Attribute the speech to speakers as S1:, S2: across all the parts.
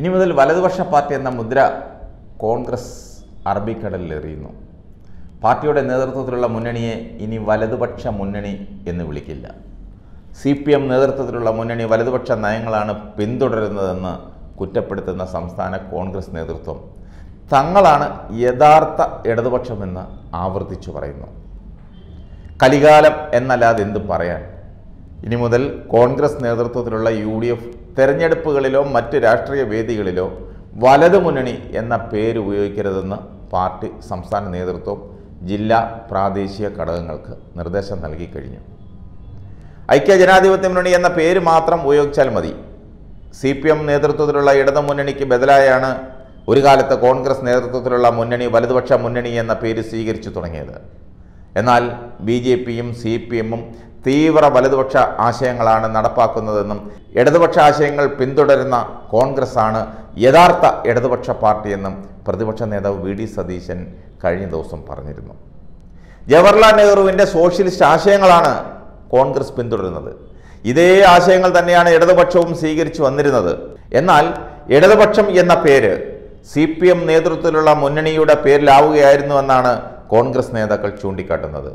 S1: ഇനി മുതൽ വലതുപക്ഷ പാർട്ടി എന്ന മുദ്ര കോൺഗ്രസ് അറബിക്കടലിൽ എറിയുന്നു പാർട്ടിയുടെ നേതൃത്വത്തിലുള്ള മുന്നണിയെ ഇനി വലതുപക്ഷ മുന്നണി എന്ന് വിളിക്കില്ല സി പി എം നേതൃത്വത്തിലുള്ള മുന്നണി വലതുപക്ഷ നയങ്ങളാണ് പിന്തുടരുന്നതെന്ന് കുറ്റപ്പെടുത്തുന്ന സംസ്ഥാന കോൺഗ്രസ് നേതൃത്വം തങ്ങളാണ് യഥാർത്ഥ ഇടതുപക്ഷമെന്ന് ആവർത്തിച്ചു പറയുന്നു കലികാലം എന്നല്ലാതെ എന്ത് പറയാൻ ഇനി മുതൽ കോൺഗ്രസ് നേതൃത്വത്തിലുള്ള യു ഡി എഫ് തെരഞ്ഞെടുപ്പുകളിലോ മറ്റ് രാഷ്ട്രീയ വേദികളിലോ മുന്നണി എന്ന പേര് ഉപയോഗിക്കരുതെന്ന് പാർട്ടി സംസ്ഥാന നേതൃത്വം ജില്ലാ പ്രാദേശിക ഘടകങ്ങൾക്ക് നിർദ്ദേശം നൽകി കഴിഞ്ഞു ഐക്യ ജനാധിപത്യ മുന്നണി എന്ന പേര് മാത്രം ഉപയോഗിച്ചാൽ മതി സി പി എം നേതൃത്വത്തിലുള്ള മുന്നണിക്ക് ബദലായാണ് ഒരു കാലത്ത് കോൺഗ്രസ് നേതൃത്വത്തിലുള്ള മുന്നണി വലതുപക്ഷ മുന്നണി എന്ന പേര് സ്വീകരിച്ചു തുടങ്ങിയത് എന്നാൽ ബി ജെ പിയും സി പി എമ്മും തീവ്ര വലതുപക്ഷ ആശയങ്ങളാണ് നടപ്പാക്കുന്നതെന്നും ഇടതുപക്ഷ ആശയങ്ങൾ പിന്തുടരുന്ന കോൺഗ്രസ്സാണ് ആണ് യഥാർത്ഥ ഇടതുപക്ഷ പാർട്ടിയെന്നും പ്രതിപക്ഷ നേതാവ് വി ഡി സതീശൻ കഴിഞ്ഞ ദിവസം പറഞ്ഞിരുന്നു ജവഹർലാൽ നെഹ്റുവിൻ്റെ സോഷ്യലിസ്റ്റ് ആശയങ്ങളാണ് കോൺഗ്രസ് പിന്തുടരുന്നത് ഇതേ ആശയങ്ങൾ തന്നെയാണ് ഇടതുപക്ഷവും സ്വീകരിച്ചു വന്നിരുന്നത് എന്നാൽ ഇടതുപക്ഷം എന്ന പേര് സി പി എം നേതൃത്വത്തിലുള്ള മുന്നണിയുടെ പേരിലാവുകയായിരുന്നു എന്നാണ് കോൺഗ്രസ് നേതാക്കൾ ചൂണ്ടിക്കാട്ടുന്നത്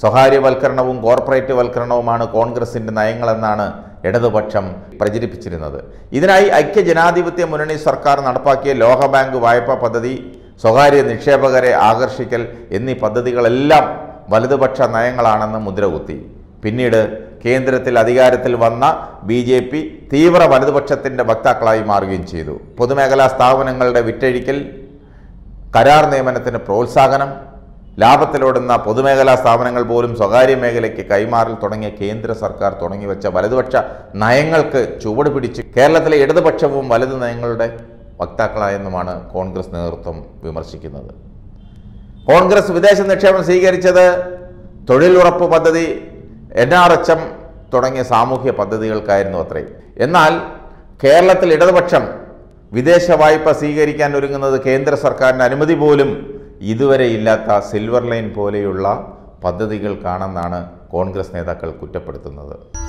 S1: സ്വകാര്യവൽക്കരണവും കോർപ്പറേറ്റ് വൽക്കരണവുമാണ് കോൺഗ്രസിൻ്റെ നയങ്ങളെന്നാണ് ഇടതുപക്ഷം പ്രചരിപ്പിച്ചിരുന്നത് ഇതിനായി ഐക്യ ജനാധിപത്യ മുന്നണി സർക്കാർ നടപ്പാക്കിയ ലോകബാങ്ക് വായ്പാ പദ്ധതി സ്വകാര്യ നിക്ഷേപകരെ ആകർഷിക്കൽ എന്നീ പദ്ധതികളെല്ലാം വലതുപക്ഷ നയങ്ങളാണെന്ന് മുദ്രകുത്തി പിന്നീട് കേന്ദ്രത്തിൽ അധികാരത്തിൽ വന്ന ബി ജെ പി തീവ്ര വലതുപക്ഷത്തിൻ്റെ വക്താക്കളായി മാറുകയും ചെയ്തു പൊതുമേഖലാ സ്ഥാപനങ്ങളുടെ വിറ്റഴിക്കൽ കരാർ നിയമനത്തിന് പ്രോത്സാഹനം ലാഭത്തിലോടുന്ന പൊതുമേഖലാ സ്ഥാപനങ്ങൾ പോലും സ്വകാര്യ മേഖലയ്ക്ക് കൈമാറൽ തുടങ്ങിയ കേന്ദ്ര സർക്കാർ തുടങ്ങിവെച്ച വലതുപക്ഷ നയങ്ങൾക്ക് ചുവട് പിടിച്ച് കേരളത്തിലെ ഇടതുപക്ഷവും വലത് നയങ്ങളുടെ വക്താക്കളായെന്നുമാണ് കോൺഗ്രസ് നേതൃത്വം വിമർശിക്കുന്നത് കോൺഗ്രസ് വിദേശ നിക്ഷേപം സ്വീകരിച്ചത് തൊഴിലുറപ്പ് പദ്ധതി എൻ ആർ എച്ച് എം തുടങ്ങിയ സാമൂഹ്യ പദ്ധതികൾക്കായിരുന്നു അത്രയും എന്നാൽ കേരളത്തിൽ ഇടതുപക്ഷം വിദേശ വായ്പ സ്വീകരിക്കാൻ ഒരുങ്ങുന്നത് കേന്ദ്ര സർക്കാരിൻ്റെ അനുമതി പോലും ഇതുവരെ ഇല്ലാത്ത സിൽവർ ലൈൻ പോലെയുള്ള പദ്ധതികൾ കാണുന്നാണ് കോൺഗ്രസ് നേതാക്കൾ കുറ്റപ്പെടുത്തുന്നത്